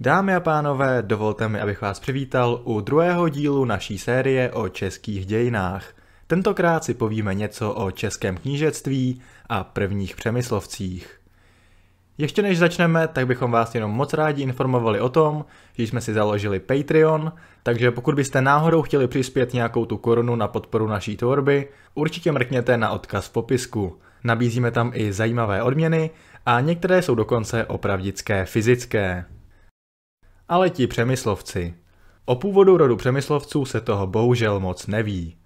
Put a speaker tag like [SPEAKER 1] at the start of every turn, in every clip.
[SPEAKER 1] Dámy a pánové, dovolte mi, abych vás přivítal u druhého dílu naší série o českých dějinách. Tentokrát si povíme něco o českém knížectví a prvních přemyslovcích. Ještě než začneme, tak bychom vás jenom moc rádi informovali o tom, že jsme si založili Patreon, takže pokud byste náhodou chtěli přispět nějakou tu korunu na podporu naší tvorby, určitě mrkněte na odkaz v popisku. Nabízíme tam i zajímavé odměny a některé jsou dokonce opravdické fyzické ale ti přemyslovci. O původu rodu přemyslovců se toho bohužel moc neví.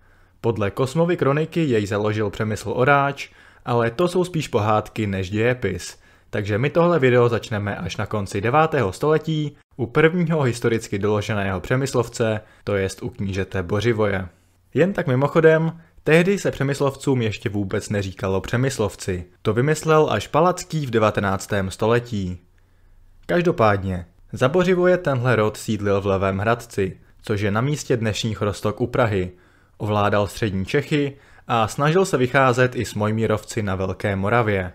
[SPEAKER 1] Podle Kosmovy kroniky jej založil Přemysl Oráč, ale to jsou spíš pohádky než dějepis, takže my tohle video začneme až na konci 9. století u prvního historicky doloženého přemyslovce, to jest u knížete Bořivoje. Jen tak mimochodem, tehdy se přemyslovcům ještě vůbec neříkalo přemyslovci. To vymyslel až Palacký v 19. století. Každopádně, Zabořivuje tenhle rod sídlil v Levém Hradci, což je na místě dnešních Rostok u Prahy. Ovládal střední Čechy a snažil se vycházet i s Mojmírovci na Velké Moravě.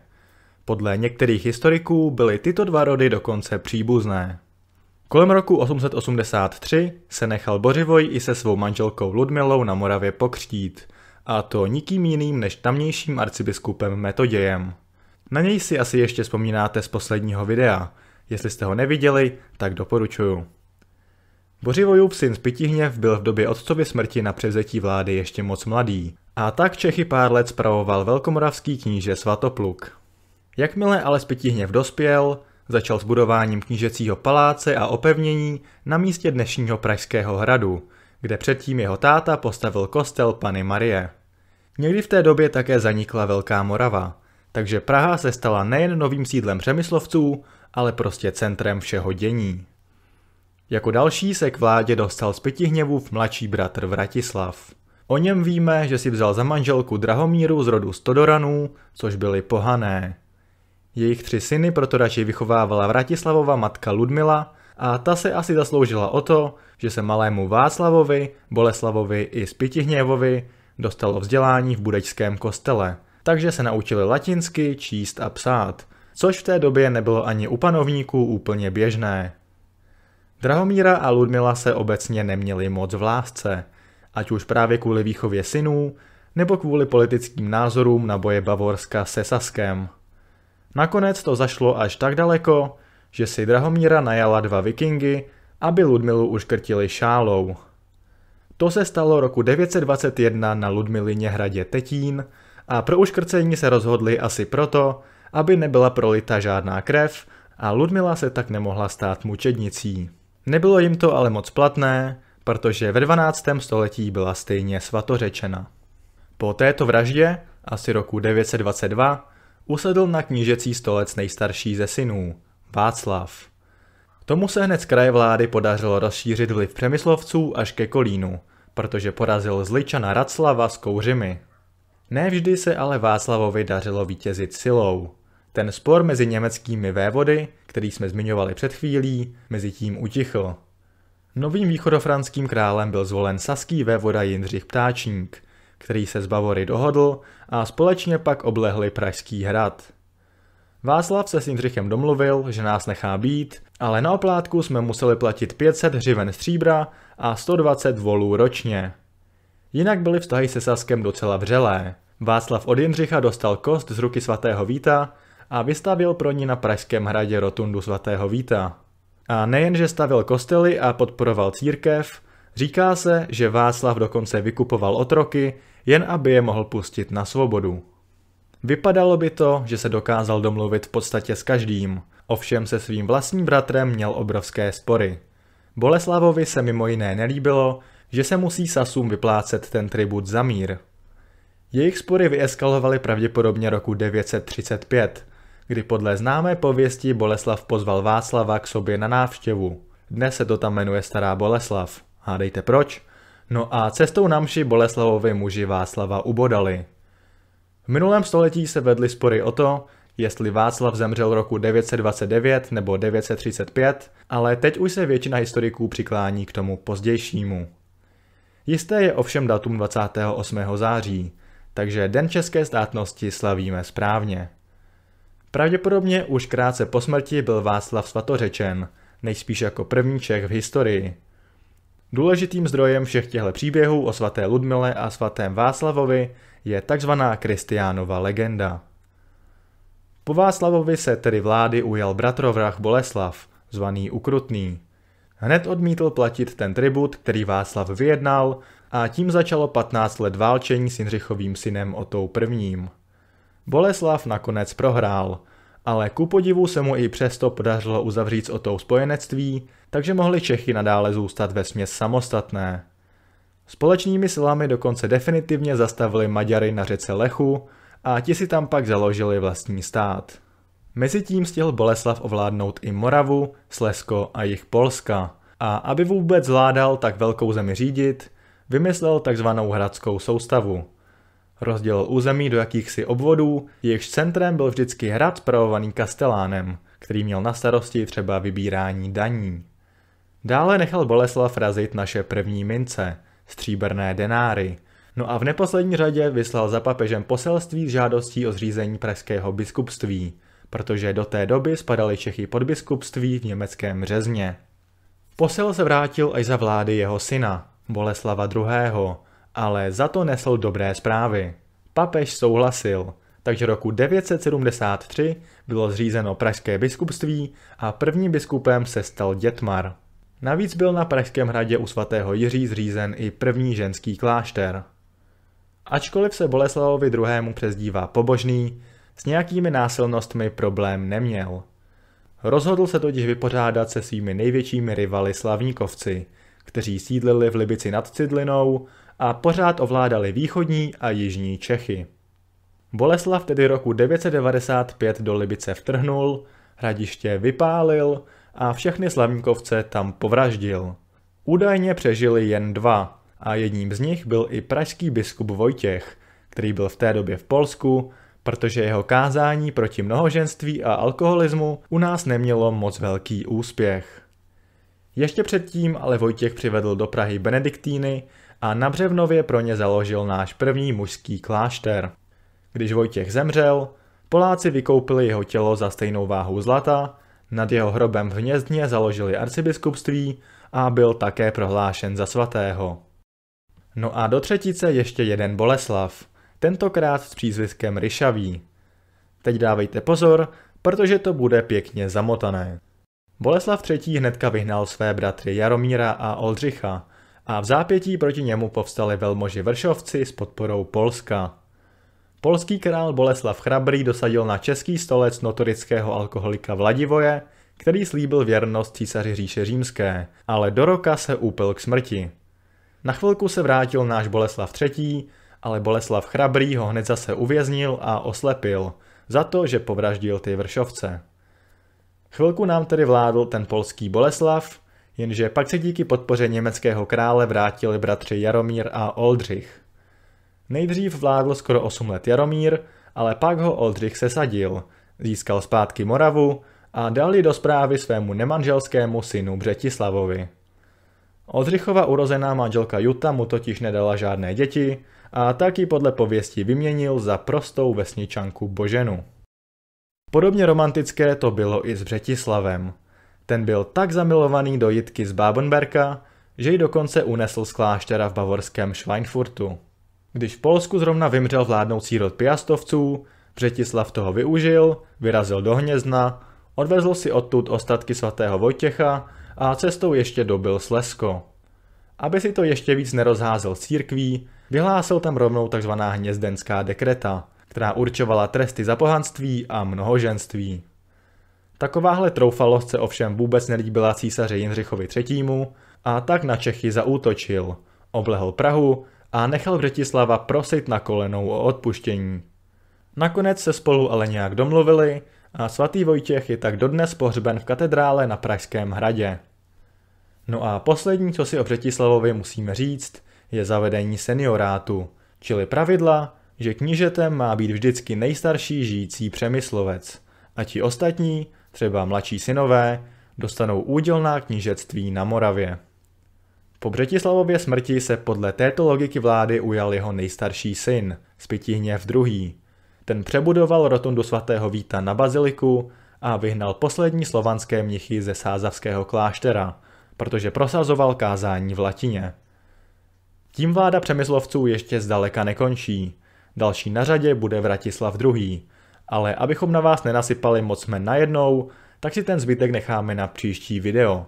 [SPEAKER 1] Podle některých historiků byly tyto dva rody dokonce příbuzné. Kolem roku 883 se nechal Bořivoj i se svou manželkou Ludmilou na Moravě pokřtít, a to nikým jiným než tamnějším arcibiskupem Metodějem. Na něj si asi ještě vzpomínáte z posledního videa – Jestli jste ho neviděli, tak doporučuju. Bořivojův syn z Pitihněv byl v době otcovy smrti na převzetí vlády ještě moc mladý. A tak Čechy pár let spravoval velkomoravský kníže Svatopluk. Jakmile ale z Pitihněv dospěl, začal s budováním knížecího paláce a opevnění na místě dnešního Pražského hradu, kde předtím jeho táta postavil kostel Pany Marie. Někdy v té době také zanikla Velká Morava – takže Praha se stala nejen novým sídlem Přemyslovců, ale prostě centrem všeho dění. Jako další se k vládě dostal z v mladší bratr Vratislav. O něm víme, že si vzal za manželku Drahomíru z rodu Stodoranů, což byli pohané. Jejich tři syny proto radši vychovávala Vratislavova matka Ludmila a ta se asi zasloužila o to, že se malému Václavovi, Boleslavovi i Spitihněvovi dostalo vzdělání v budečském kostele – takže se naučili latinsky číst a psát, což v té době nebylo ani u panovníků úplně běžné. Drahomíra a Ludmila se obecně neměli moc v lásce, ať už právě kvůli výchově synů, nebo kvůli politickým názorům na boje Bavorska se Saskem. Nakonec to zašlo až tak daleko, že si Drahomíra najala dva vikingy, aby Ludmilu uškrtili šálou. To se stalo roku 921 na Ludmilině hradě Tetín, a pro uškrcení se rozhodli asi proto, aby nebyla prolita žádná krev a Ludmila se tak nemohla stát mučednicí. Nebylo jim to ale moc platné, protože ve 12. století byla stejně svatořečena. Po této vraždě, asi roku 922, usedl na knížecí stolec nejstarší ze synů, Václav. Tomu se hned z kraje vlády podařilo rozšířit vliv přemyslovců až ke Kolínu, protože porazil zličana Raclava s kouřimi. Nevždy se ale Václavovi dařilo vítězit silou. Ten spor mezi německými vévody, který jsme zmiňovali před chvílí, mezi tím utichl. Novým východofranským králem byl zvolen saský vévoda Jindřich Ptáčník, který se z Bavory dohodl a společně pak oblehli Pražský hrad. Václav se s Jindřichem domluvil, že nás nechá být, ale na oplátku jsme museli platit 500 hřiven stříbra a 120 volů ročně. Jinak byly vztahy se Saskem docela vřelé. Václav od Jindřicha dostal kost z ruky svatého Víta a vystavil pro ní na Pražském hradě rotundu svatého Víta. A nejenže stavil kostely a podporoval církev, říká se, že Václav dokonce vykupoval otroky, jen aby je mohl pustit na svobodu. Vypadalo by to, že se dokázal domluvit v podstatě s každým, ovšem se svým vlastním bratrem měl obrovské spory. Boleslavovi se mimo jiné nelíbilo, že se musí Sasům vyplácet ten tribut za mír. Jejich spory vyeskalovaly pravděpodobně roku 935, kdy podle známé pověsti Boleslav pozval Václava k sobě na návštěvu. Dnes se to tam jmenuje Stará Boleslav. Hádejte proč? No a cestou na mši Boleslavovi muži Václava ubodali. V minulém století se vedly spory o to, jestli Václav zemřel roku 929 nebo 935, ale teď už se většina historiků přiklání k tomu pozdějšímu. Jisté je ovšem datum 28. září, takže Den české státnosti slavíme správně. Pravděpodobně už krátce po smrti byl Václav svatořečen, nejspíš jako první Čech v historii. Důležitým zdrojem všech těchto příběhů o svaté Ludmile a svatém Václavovi je tzv. Kristiánova legenda. Po Václavovi se tedy vlády ujal bratrovrach Boleslav, zvaný Ukrutný – Hned odmítl platit ten tribut, který Václav vyjednal, a tím začalo 15 let válčení s Jindřichovým synem tou prvním. Boleslav nakonec prohrál, ale ku podivu se mu i přesto podařilo uzavřít s Otou spojenectví, takže mohli Čechy nadále zůstat ve směs samostatné. Společnými silami dokonce definitivně zastavili Maďary na řece Lechu a ti si tam pak založili vlastní stát. Mezitím stihl Boleslav ovládnout i Moravu, Slezsko a jich Polska. A aby vůbec zvládal tak velkou zemi řídit, vymyslel takzvanou hradskou soustavu. Rozdělil území do jakýchsi obvodů, jejichž centrem byl vždycky hrad spravovaný kastelánem, který měl na starosti třeba vybírání daní. Dále nechal Boleslav razit naše první mince, stříbrné denáry. No a v neposlední řadě vyslal za papežem poselství s žádostí o zřízení pražského biskupství – protože do té doby spadaly Čechy pod biskupství v německém řezně. Posel se vrátil až za vlády jeho syna, Boleslava II., ale za to nesl dobré zprávy. Papež souhlasil, takže roku 973 bylo zřízeno Pražské biskupství a prvním biskupem se stal Dětmar. Navíc byl na Pražském hradě u svatého Jiří zřízen i první ženský klášter. Ačkoliv se Boleslavovi II. přezdívá pobožný, s nějakými násilnostmi problém neměl. Rozhodl se totiž vypořádat se svými největšími rivaly Slavníkovci, kteří sídlili v Libici nad Cidlinou a pořád ovládali východní a jižní Čechy. Boleslav tedy roku 995 do Libice vtrhnul, hradiště vypálil a všechny slavníkovce tam povraždil. Údajně přežili jen dva a jedním z nich byl i pražský biskup Vojtěch, který byl v té době v Polsku protože jeho kázání proti mnohoženství a alkoholismu u nás nemělo moc velký úspěch. Ještě předtím ale Vojtěch přivedl do Prahy Benediktíny a na Břevnově pro ně založil náš první mužský klášter. Když Vojtěch zemřel, Poláci vykoupili jeho tělo za stejnou váhu zlata, nad jeho hrobem v Hnězdně založili arcibiskupství a byl také prohlášen za svatého. No a do třetice ještě jeden Boleslav – tentokrát s přízviskem ryšavý. Teď dávejte pozor, protože to bude pěkně zamotané. Boleslav III. hnedka vyhnal své bratry Jaromíra a Oldřicha a v zápětí proti němu povstali velmoži Vršovci s podporou Polska. Polský král Boleslav Chrabrý dosadil na český stolec notorického alkoholika Vladivoje, který slíbil věrnost císaři říše římské, ale do roka se úpil k smrti. Na chvilku se vrátil náš Boleslav III., ale Boleslav Chrabrý ho hned zase uvěznil a oslepil za to, že povraždil ty vršovce. Chvilku nám tedy vládl ten polský Boleslav, jenže pak se díky podpoře německého krále vrátili bratři Jaromír a Oldřich. Nejdřív vládl skoro 8 let Jaromír, ale pak ho Oldřich sesadil, získal zpátky Moravu a dal ji do zprávy svému nemanželskému synu Břetislavovi. Oldřichova urozená manželka Juta mu totiž nedala žádné děti a taky podle pověsti vyměnil za prostou vesničanku Boženu. Podobně romantické to bylo i s Břetislavem. Ten byl tak zamilovaný do Jitky z Babenberka, že ji dokonce unesl z kláštera v bavorském Schweinfurtu. Když v Polsku zrovna vymřel vládnoucí rod Piastovců, Břetislav toho využil, vyrazil do Hnězna, odvezl si odtud ostatky svatého Vojtěcha a cestou ještě dobil Slesko. Aby si to ještě víc nerozházel církví, Vyhlásil tam rovnou tzv. hnězdenská dekreta, která určovala tresty za pohanství a mnohoženství. Takováhle troufalost se ovšem vůbec nelíbila císaři Jindřichovi III. a tak na Čechy zaútočil, oblehl Prahu a nechal Vratislava prosit na kolenou o odpuštění. Nakonec se spolu ale nějak domluvili a svatý Vojtěch je tak dodnes pohřben v katedrále na Pražském hradě. No a poslední, co si o Břetislavovi musíme říct, je zavedení seniorátu, čili pravidla, že knížetem má být vždycky nejstarší žijící přemyslovec a ti ostatní, třeba mladší synové, dostanou údělná knížectví na Moravě. Po Břetislavově smrti se podle této logiky vlády ujal jeho nejstarší syn, Spitihněv II. Ten přebudoval rotundu svatého Víta na baziliku a vyhnal poslední slovanské mnichy ze sázavského kláštera, protože prosazoval kázání v latině. Tím vláda Přemyslovců ještě zdaleka nekončí. Další na řadě bude Vratislav II. Ale abychom na vás nenasypali moc men najednou, tak si ten zbytek necháme na příští video.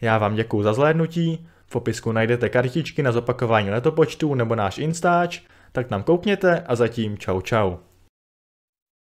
[SPEAKER 1] Já vám děkuji za zhlédnutí, v popisku najdete kartičky na zopakování letopočtů nebo náš instač, tak nám koukněte a zatím čau čau.